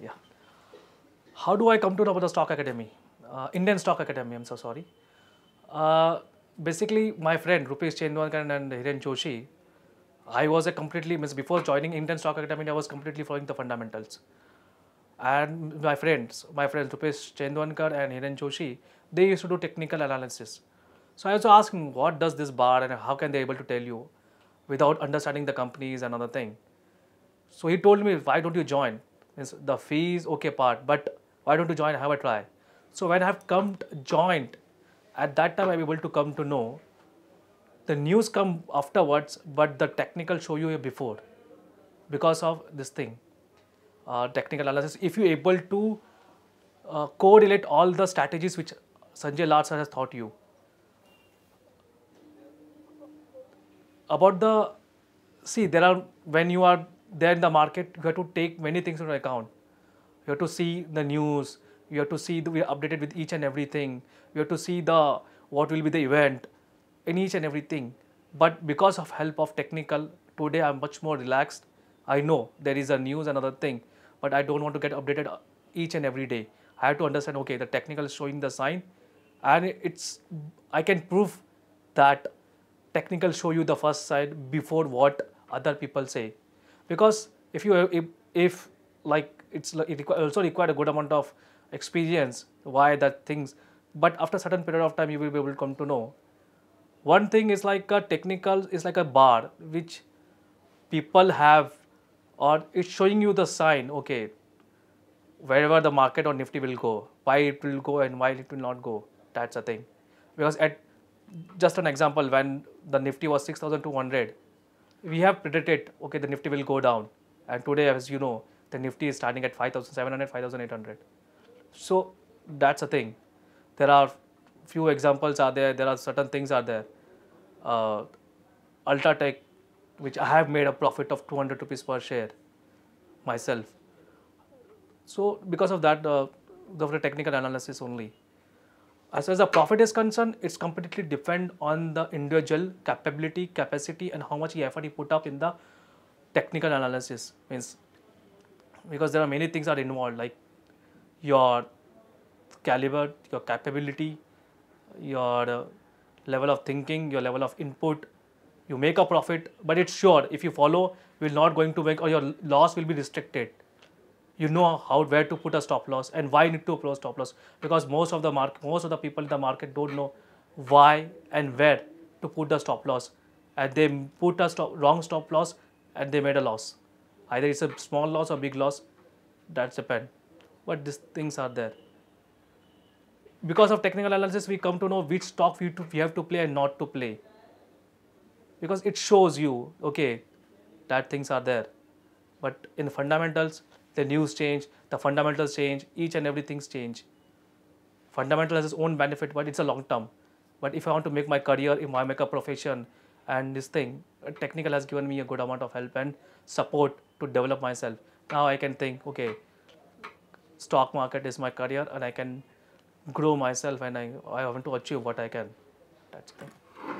Yeah. How do I come to know about the Stock Academy? Uh, Indian Stock Academy, I'm so sorry. Uh, basically, my friend Rupesh Chendwalkar and Hiren Joshi, I was a completely, means before joining Indian Stock Academy, I was completely following the fundamentals. And my friends, my friends Rupesh Chendwankar and Hiren Joshi, they used to do technical analysis. So I also asked him, what does this bar and how can they able to tell you without understanding the companies and other thing. So he told me, why don't you join? means the fees okay part but why don't you join have a try so when i have come joined at that time i'm able to come to know the news come afterwards but the technical show you before because of this thing uh, technical analysis if you able to uh, correlate all the strategies which sanjay Larsa has taught you about the see there are when you are there in the market, you have to take many things into account. You have to see the news. You have to see the, we are updated with each and everything. You have to see the what will be the event in each and everything. But because of help of technical, today I'm much more relaxed. I know there is a news another thing, but I don't want to get updated uh, each and every day. I have to understand. Okay, the technical is showing the sign, and it's I can prove that technical show you the first side before what other people say because if you if, if like it's it also required a good amount of experience why that things but after certain period of time you will be able to come to know one thing is like a technical is like a bar which people have or it's showing you the sign okay wherever the market or nifty will go why it will go and why it will not go that's a thing because at just an example when the nifty was 6200 we have predicted, okay, the Nifty will go down. And today, as you know, the Nifty is starting at 5,700, 5,800. So that's a thing. There are few examples are there. There are certain things are there. Uh, Ultratech, which I have made a profit of 200 rupees per share myself. So because of that, uh, the technical analysis only. As far as the profit is concerned, it's completely depend on the individual capability, capacity, and how much effort he put up in the technical analysis. Means because there are many things are involved like your caliber, your capability, your uh, level of thinking, your level of input. You make a profit, but it's sure if you follow, you're not going to make or your loss will be restricted you know how where to put a stop loss and why you need to apply stop loss because most of the market most of the people in the market don't know why and where to put the stop loss and they put a stop, wrong stop loss and they made a loss either it's a small loss or big loss that's depend but these things are there because of technical analysis we come to know which stock we, to, we have to play and not to play because it shows you okay that things are there but in fundamentals the news change, the fundamentals change, each and everything's change. Fundamental has its own benefit, but it's a long term. But if I want to make my career, if I make a profession and this thing, technical has given me a good amount of help and support to develop myself. Now I can think, okay, stock market is my career and I can grow myself and I, I want to achieve what I can. That's it.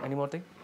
Any more thing?